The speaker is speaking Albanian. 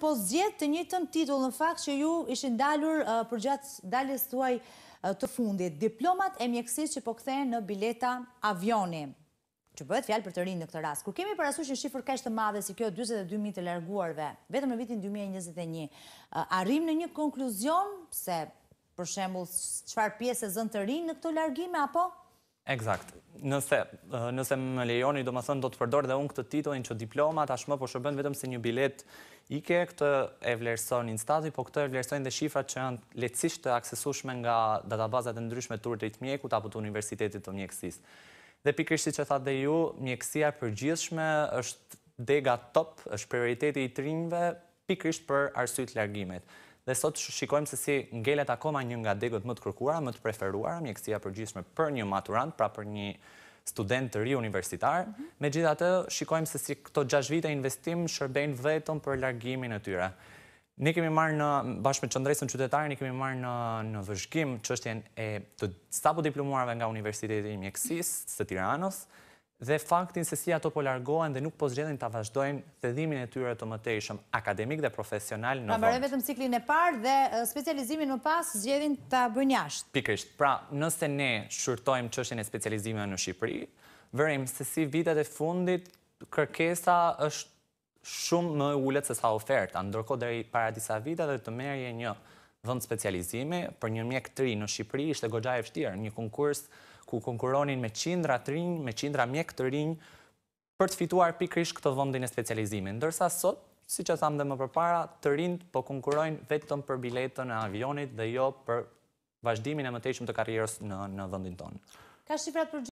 po zjetë të njëjtën titull në fakt që ju ishin dalur uh, përgjatë daljes uh, të fundit. Diplomat e mjekësisë që po kthehen në bileta avioni që bëhet fjalë për të rinë në këtë rast. Kur kemi parasysh një shifër kaq të madhe si kjo 42000 të larguarve, vetëm në vitin 2021, uh, arrim në një konkluzion se për shembull çfarë pjesë zënë të rinë në këto largime apo Exact. Nëse, nëse më lejoni, do më thënë, do të përdor dhe unë këtë titullin që diploma, tashmë po shërbën vetëm si një bilet ike, këtë e vlerëson instati, po këtë e vlerësojnë dhe shifrat që janë letësisht të aksesushme nga databazat e ndryshme të rritë mjekut apo të universitetit të mjekësis. Dhe siç që thatë dhe ju, mjekësia përgjithshme është dega top, është prioriteti i trinjve, pikërisht për të largimet dhe sot shikojmë se si ngellet akoma një nga degët më të kërkuara, më të preferuara, mjekësia përgjithme për një maturant, pra për një student të ri universitar, mhm. me gjitha të shikojmë se si këto 6 vite investim shërbejnë vetëm për largimin e tyre. Ne kemi marrë në, bashkë me qëndresën qytetarë, ne kemi marrë në, në që qështjen e të sapo diplomuarve nga Universitetin Mjekësis, së tiranës, dhe faktin se si ato po largohen dhe nuk po zgjedhin të vazhdojnë të dhimin e tyre të mëtejshëm akademik dhe profesional në vëndë. Pra mërëve të vetëm ciklin e parë dhe specializimin në pas zgjedhin të bënjasht. Pikrisht, pra nëse ne shurtojmë qështjen e specializime në Shqipëri, vërëm se si vitet e fundit kërkesa është shumë më ullet se sa oferta, ndërko dhe i para disa vitet dhe të merje një vënd specializimi për një mjek të ri në Shqipëri ishte gogja e fështirë, një konkurs ku konkuronin me qindra të rinj, me qindra mjek të rinj për të fituar pikrish këtë vëndin e specializimi. Ndërsa sot, si që thamë dhe më përpara, të rinj po konkurojnë vetëm për biletën e avionit dhe jo për vazhdimin e mëtejshmë të karierës në vëndin tonë. Ka shifrat për